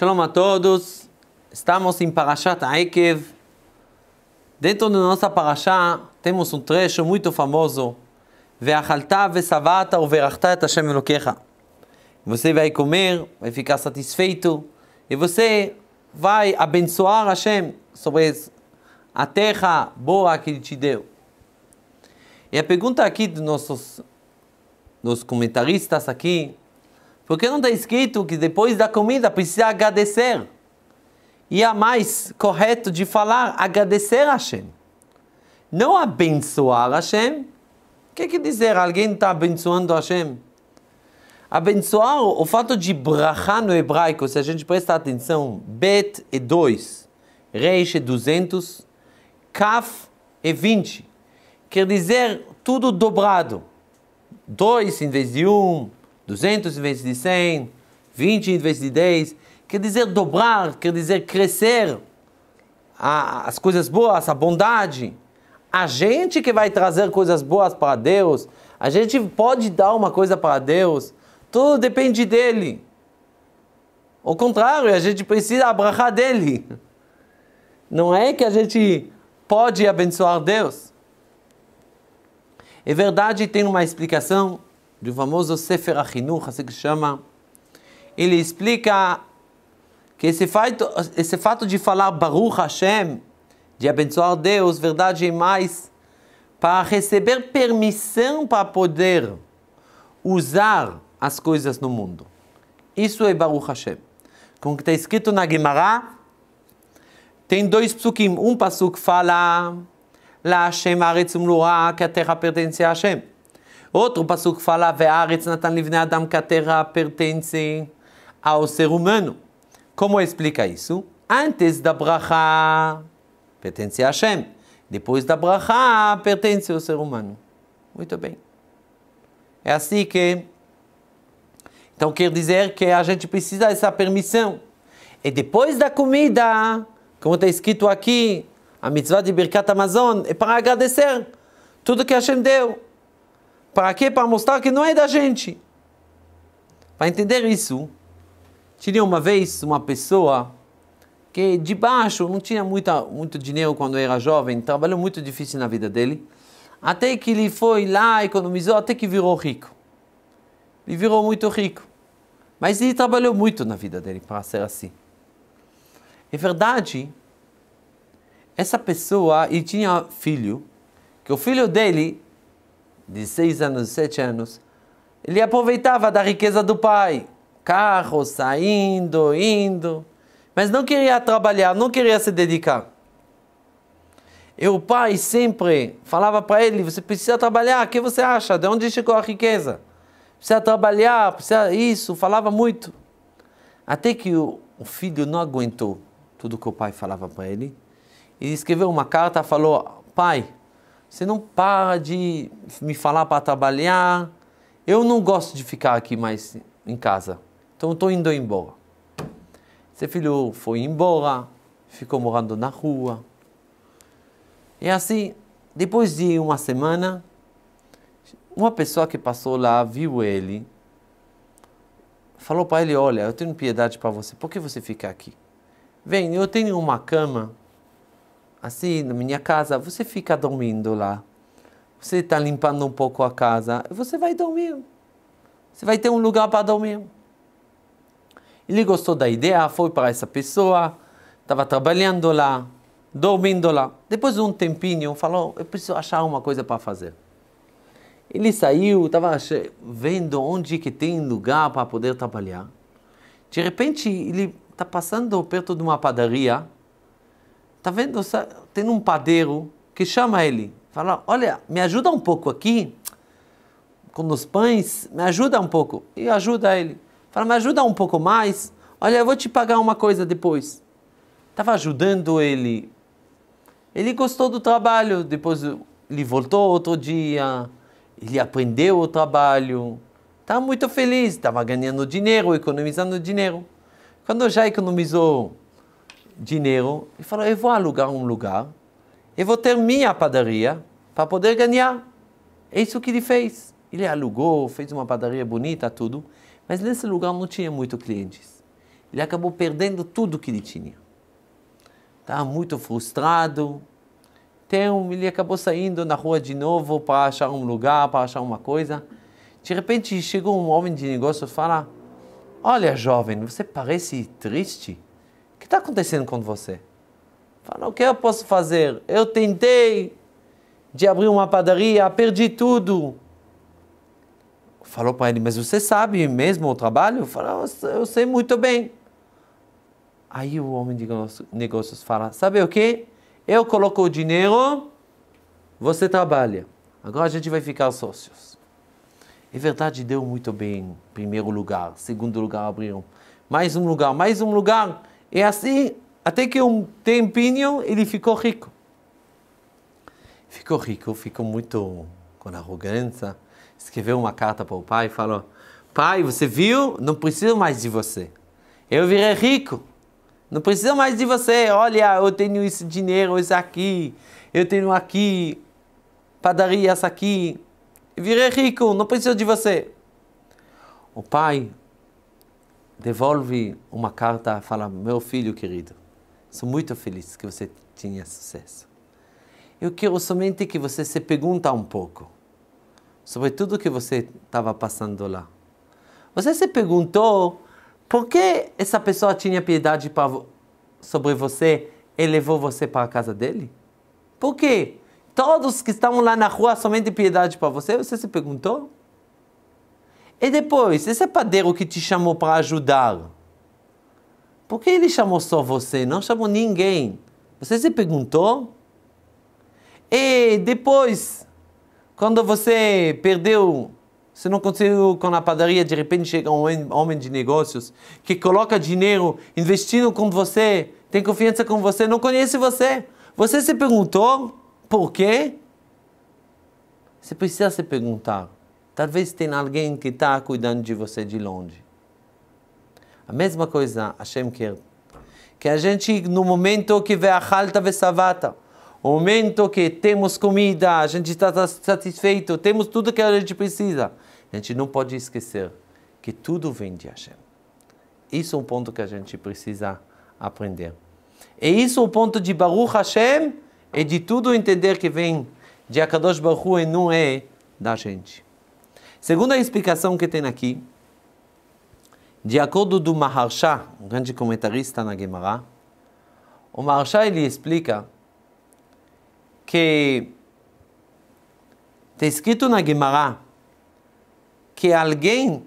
Shalom a todos. Estamos em Parashat Aikev. Dentro da nossa Parashá temos um trecho muito famoso. Ve'achalta ve'savata uverachta et Hashem Elokecha. Você vai comer, vai ficar satisfeito e você vai abençoar Hashem sobre a terra boa que Ele te deu. E a pergunta aqui dos nossos dos comentaristas aqui porque não está escrito que depois da comida precisa agradecer? E é mais correto de falar agradecer a Hashem. Não abençoar Hashem. O que é quer dizer alguém está abençoando Hashem? Abençoar, o fato de brachá no hebraico, se a gente prestar atenção, bet é 2, reish é 200, kaf é 20. Quer dizer tudo dobrado. 2 em vez de 1, um, 200 vezes de 100, 20 vezes de 10. Quer dizer dobrar, quer dizer crescer a, as coisas boas, a bondade. A gente que vai trazer coisas boas para Deus, a gente pode dar uma coisa para Deus, tudo depende dele. Ao contrário, a gente precisa abraçar dele. Não é que a gente pode abençoar Deus. É verdade, tem uma explicação do famoso Sefer Ahinuch, assim que chama, ele explica que esse fato, esse fato de falar Baruch Hashem, de abençoar Deus, verdade e mais, para receber permissão para poder usar as coisas no mundo. Isso é Baruch Hashem. Como está escrito na Gemara, tem dois psukim. Um pasuk fala, La Hashem que a terra pertence a Hashem. Outro que fala: Ve'aretz natan livne adam, que a terra pertence ao ser humano. Como explica isso? Antes da bracha pertence a Hashem. Depois da bracha pertence ao ser humano. Muito bem. É assim que. Então quer dizer que a gente precisa dessa permissão. E depois da comida, como está escrito aqui, a mitzvah de Birkat Amazon é para agradecer tudo que Hashem deu. Para quê? Para mostrar que não é da gente. Para entender isso, tinha uma vez uma pessoa que de baixo não tinha muita, muito dinheiro quando era jovem, trabalhou muito difícil na vida dele, até que ele foi lá, economizou, até que virou rico. Ele virou muito rico. Mas ele trabalhou muito na vida dele para ser assim. É verdade, essa pessoa, ele tinha filho, que o filho dele de seis anos 7 sete anos, ele aproveitava da riqueza do pai, carro, saindo, indo, mas não queria trabalhar, não queria se dedicar. E o pai sempre falava para ele: você precisa trabalhar, o que você acha? De onde chegou a riqueza? Precisa trabalhar, precisa isso. Falava muito. Até que o, filho não aguentou tudo que o pai falava para ele. Ele escreveu uma carta, e falou: pai, você não para de me falar para trabalhar. Eu não gosto de ficar aqui mais em casa. Então eu estou indo embora. Seu filho foi embora, ficou morando na rua. E assim, depois de uma semana, uma pessoa que passou lá viu ele, falou para ele: Olha, eu tenho piedade para você, por que você fica aqui? Vem, eu tenho uma cama assim, na minha casa, você fica dormindo lá. Você está limpando um pouco a casa, você vai dormir. Você vai ter um lugar para dormir. Ele gostou da ideia, foi para essa pessoa, estava trabalhando lá, dormindo lá. Depois de um tempinho, falou: Eu preciso achar uma coisa para fazer. Ele saiu, estava vendo onde que tem lugar para poder trabalhar. De repente, ele está passando perto de uma padaria Tá vendo? Tem um padeiro que chama ele. Fala, olha, me ajuda um pouco aqui com os pães, me ajuda um pouco. E ajuda ele. Fala, me ajuda um pouco mais. Olha, eu vou te pagar uma coisa depois. Estava ajudando ele. Ele gostou do trabalho. Depois ele voltou outro dia. Ele aprendeu o trabalho. Estava tá muito feliz. Estava ganhando dinheiro, economizando dinheiro. Quando já economizou dinheiro e falou: eu vou alugar um lugar, eu vou ter minha padaria para poder ganhar. É isso que ele fez. Ele alugou, fez uma padaria bonita, tudo, mas nesse lugar não tinha muito clientes. Ele acabou perdendo tudo que ele tinha. Estava tá muito frustrado. Então ele acabou saindo na rua de novo para achar um lugar, para achar uma coisa. De repente chegou um homem de negócio e fala: Olha, jovem, você parece triste está acontecendo com você? Fala, o que eu posso fazer? Eu tentei de abrir uma padaria, perdi tudo. Falou para ele, mas você sabe mesmo o trabalho? Falou, eu sei muito bem. Aí o homem de negócios fala, sabe o que? Eu coloco o dinheiro, você trabalha. Agora a gente vai ficar sócios. É verdade, deu muito bem, primeiro lugar, segundo lugar abriram. Mais um lugar, mais um lugar. E assim, até que um tempinho ele ficou rico. Ficou rico, ficou muito com arrogância. Escreveu uma carta para o pai e falou: Pai, você viu? Não preciso mais de você. Eu virei rico. Não preciso mais de você. Olha, eu tenho esse dinheiro, isso aqui. Eu tenho aqui, padarias aqui. virei rico, não preciso de você. O pai devolve uma carta e fala: Meu filho querido, sou muito feliz que você tinha sucesso. Eu quero somente que você se pergunte um pouco sobre tudo que você estava passando lá. Você se perguntou por que essa pessoa tinha piedade sobre você e levou você para a casa dele? Por quê? Todos que estavam lá na rua somente piedade para você, você se perguntou? E depois, esse padeiro que te chamou para ajudar, por que ele chamou só você? Não chamou ninguém. Você se perguntou? E depois, quando você perdeu, você não conseguiu com a padaria, de repente chega um homem de negócios que coloca dinheiro investindo com você, tem confiança com você, não conhece você. Você se perguntou por quê? Você precisa se perguntar. Talvez tenha alguém que está cuidando de você de longe. A mesma coisa Hashem quer. Que a gente, no momento que vê a veachalta vesavata, o momento que temos comida, a gente está satisfeito, temos tudo que a gente precisa, a gente não pode esquecer que tudo vem de Hashem. Isso é um ponto que a gente precisa aprender. E isso é o ponto de Baruch Hashem, é de tudo entender que vem de Akadosh Baruch e não é da gente. Segundo a explicação que tem aqui, de acordo do Maharsha, um grande comentarista na Gemara, o Maharsha ele explica que está escrito na Gemara que alguém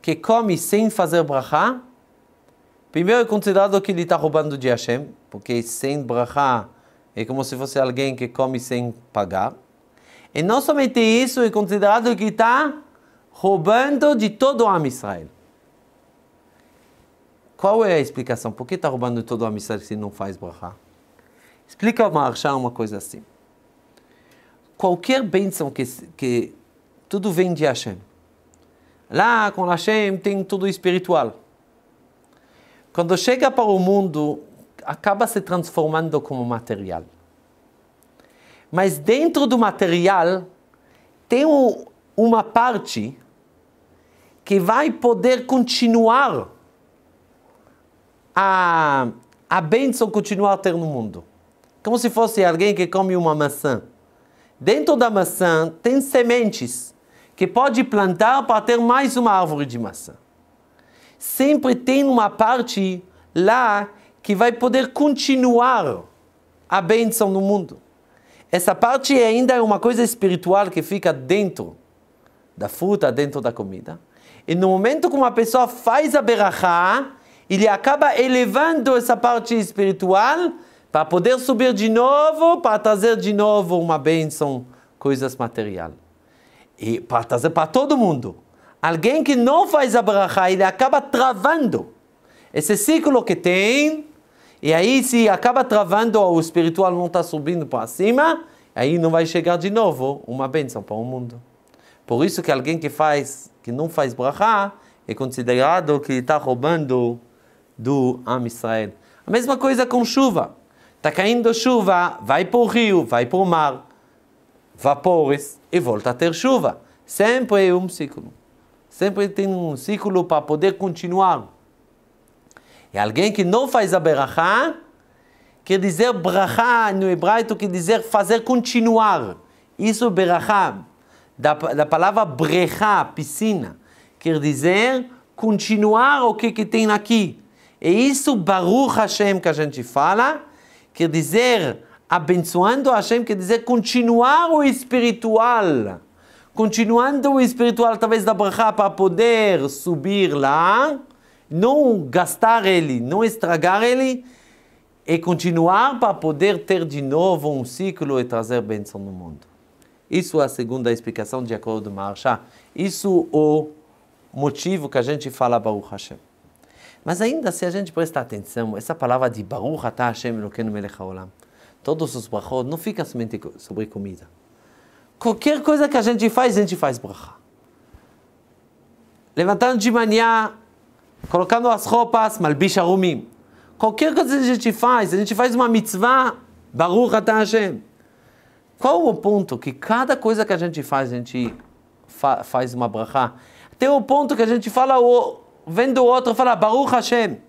que come sem fazer bracha, primeiro é considerado que ele está roubando de Hashem, porque sem bracha é como se fosse alguém que come sem pagar. E não somente isso, é considerado que está roubando de todo o Am Israel. Qual é a explicação? Por que está roubando de todo o Am Israel se não faz Barra? Explica o Maharshah uma coisa assim. Qualquer bênção que, que tudo vem de Hashem. Lá com Hashem tem tudo espiritual. Quando chega para o mundo, acaba se transformando como material. Mas dentro do material tem uma parte que vai poder continuar a, a bênção continuar a ter no mundo. Como se fosse alguém que come uma maçã. Dentro da maçã tem sementes que pode plantar para ter mais uma árvore de maçã. Sempre tem uma parte lá que vai poder continuar a bênção no mundo. Essa parte ainda é uma coisa espiritual que fica dentro da fruta, dentro da comida. E no momento que uma pessoa faz a berachá, ele acaba elevando essa parte espiritual para poder subir de novo, para trazer de novo uma bênção, coisas material. E para trazer para todo mundo. Alguém que não faz a berachá, ele acaba travando esse ciclo que tem, e aí se acaba travando, o espiritual não está subindo para cima, aí não vai chegar de novo uma bênção para o mundo. Por isso que alguém que faz que não faz bracha é considerado que está roubando do Am Israel. A mesma coisa com chuva. Está caindo chuva, vai para o rio, vai para o mar, vapores e volta a ter chuva. Sempre é um ciclo. Sempre tem um ciclo para poder continuar. E alguém que não faz a berachá, quer dizer bracha no hebraico, quer dizer fazer continuar. Isso é berachá, da, da palavra brecha piscina, quer dizer continuar o que, que tem aqui. E isso, Baruch Hashem, que a gente fala, quer dizer abençoando Hashem, quer dizer continuar o espiritual. Continuando o espiritual, através da brecha para poder subir lá, não gastar ele, não estragar ele, e continuar para poder ter de novo um ciclo e trazer bênção no mundo. Isso é a segunda explicação de acordo com Marsha. Isso é o motivo que a gente fala Baruch Hashem. Mas ainda se a gente presta atenção, essa palavra de Baruch Atah Hashem Ken Melech Haolam, todos os brachot não fica somente sobre comida. Qualquer coisa que a gente faz, a gente faz bracha. Levantando de manhã, colocando as roupas, malbish arumim. Qualquer coisa que a gente faz, a gente faz uma mitzvah, Baruch Atah Hashem. Qual o ponto que cada coisa que a gente faz, a gente fa faz uma brachá? Tem o ponto que a gente fala, o, vendo o outro, fala Baruch Hashem.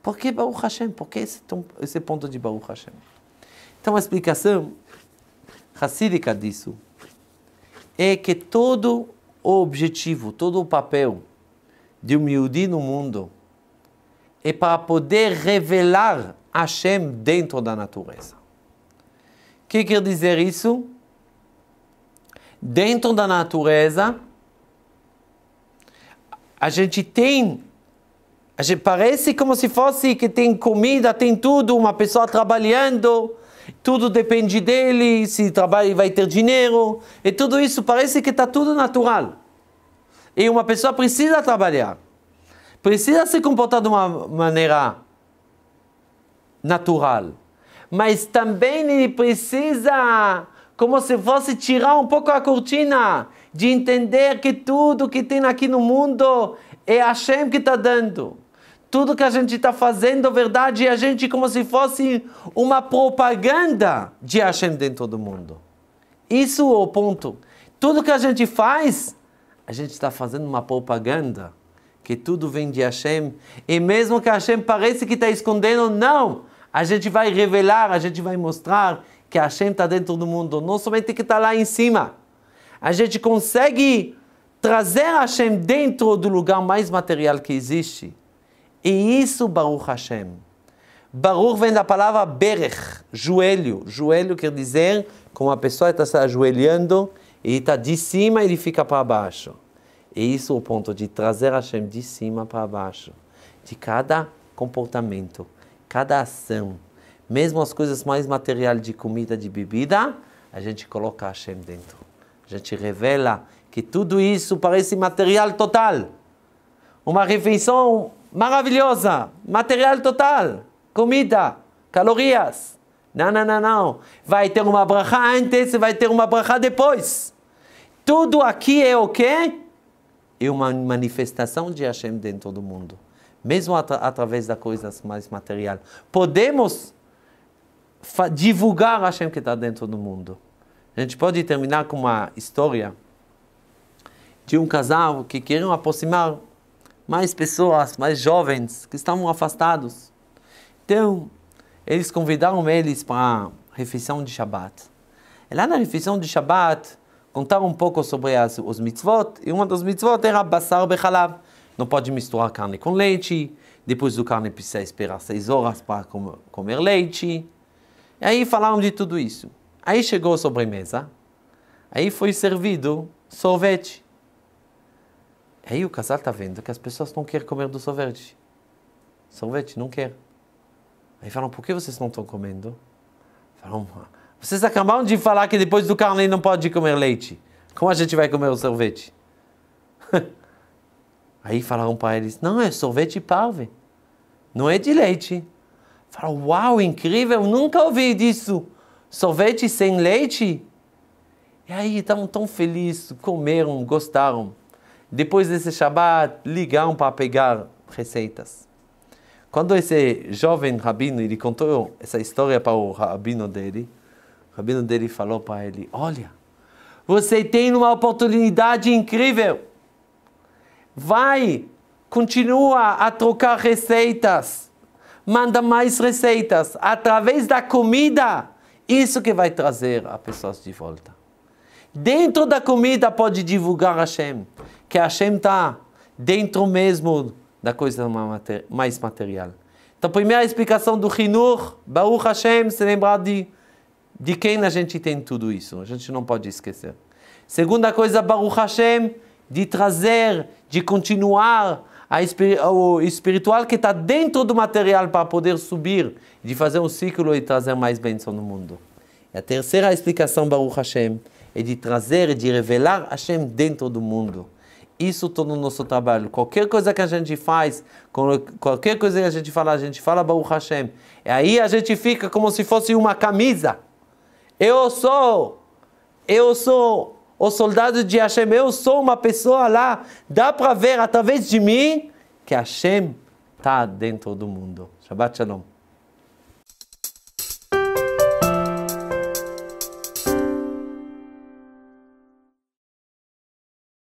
Por que Baruch Hashem? Por que esse, esse ponto de Baruch Hashem? Então a explicação racídica disso é que todo o objetivo, todo o papel de humildade no mundo é para poder revelar Hashem dentro da natureza. O que quer dizer isso? Dentro da natureza, a gente tem a gente parece como se fosse que tem comida, tem tudo, uma pessoa trabalhando, tudo depende dele, se trabalha vai ter dinheiro, e tudo isso parece que está tudo natural. E uma pessoa precisa trabalhar, precisa se comportar de uma maneira natural mas também ele precisa, como se fosse tirar um pouco a cortina, de entender que tudo que tem aqui no mundo é Hashem que está dando. Tudo que a gente está fazendo, é verdade, é a gente como se fosse uma propaganda de Hashem dentro do mundo. Isso é o ponto. Tudo que a gente faz, a gente está fazendo uma propaganda que tudo vem de Hashem. E mesmo que Hashem pareça que está escondendo, não. A gente vai revelar, a gente vai mostrar que Hashem está dentro do mundo, não somente que está lá em cima. A gente consegue trazer Hashem dentro do lugar mais material que existe. E isso, Baruch Hashem. Baruch vem da palavra berech, joelho. Joelho quer dizer como a pessoa está se ajoelhando e está de cima e ele fica para baixo. E isso é o ponto de trazer Hashem de cima para baixo, de cada comportamento cada ação, mesmo as coisas mais materiais de comida, de bebida, a gente coloca Hashem dentro. A gente revela que tudo isso parece material total. Uma refeição maravilhosa, material total, comida, calorias. Não, não, não, não. Vai ter uma brachá antes e vai ter uma brachá depois. Tudo aqui é o quê? É uma manifestação de Hashem dentro do mundo mesmo at através da coisas mais material. Podemos divulgar a Hashem que está dentro do mundo. A gente pode terminar com uma história de um casal que queriam aproximar mais pessoas, mais jovens, que estavam afastados. Então, eles convidaram eles para a refeição de Shabat. E lá na refeição de Shabat, contaram um pouco sobre as, os mitzvot, e uma das mitzvot era Bassar Bechalav. Não pode misturar carne com leite. Depois do carne precisa esperar seis horas para comer leite. E aí falaram de tudo isso. Aí chegou a sobremesa. Aí foi servido sorvete. Aí o casal está vendo que as pessoas não querem comer do sorvete. Sorvete, não quer. Aí falam, por que vocês não estão comendo? Falam, vocês acabaram de falar que depois do carne não pode comer leite. Como a gente vai comer o sorvete? Aí falaram para eles: não, é sorvete parve, não é de leite. Falaram: uau, incrível, nunca ouvi disso. Sorvete sem leite? E aí estavam tão felizes, comeram, gostaram. Depois desse Shabbat, ligaram para pegar receitas. Quando esse jovem rabino ele contou essa história para o rabino dele, o rabino dele falou para ele: Olha, você tem uma oportunidade incrível vai, continua a trocar receitas, manda mais receitas através da comida. Isso que vai trazer as pessoas de volta. Dentro da comida pode divulgar Hashem, que Hashem está dentro mesmo da coisa mais material. Então, primeira explicação do Hinur, Baruch Hashem, se lembrar de, de quem a gente tem tudo isso. A gente não pode esquecer. Segunda coisa, Baruch Hashem, de trazer, de continuar a, o espiritual que está dentro do material para poder subir, de fazer um ciclo e trazer mais bênção no mundo. E a terceira explicação, Baruch Hashem, é de trazer, de revelar Hashem dentro do mundo. Isso todo o nosso trabalho. Qualquer coisa que a gente faz, qualquer coisa que a gente fala, a gente fala Baruch Hashem. E aí a gente fica como se fosse uma camisa. Eu sou, eu sou o soldado de Hashem, eu sou uma pessoa lá, dá para ver através de mim que Hashem está dentro do mundo. Shabbat Shalom.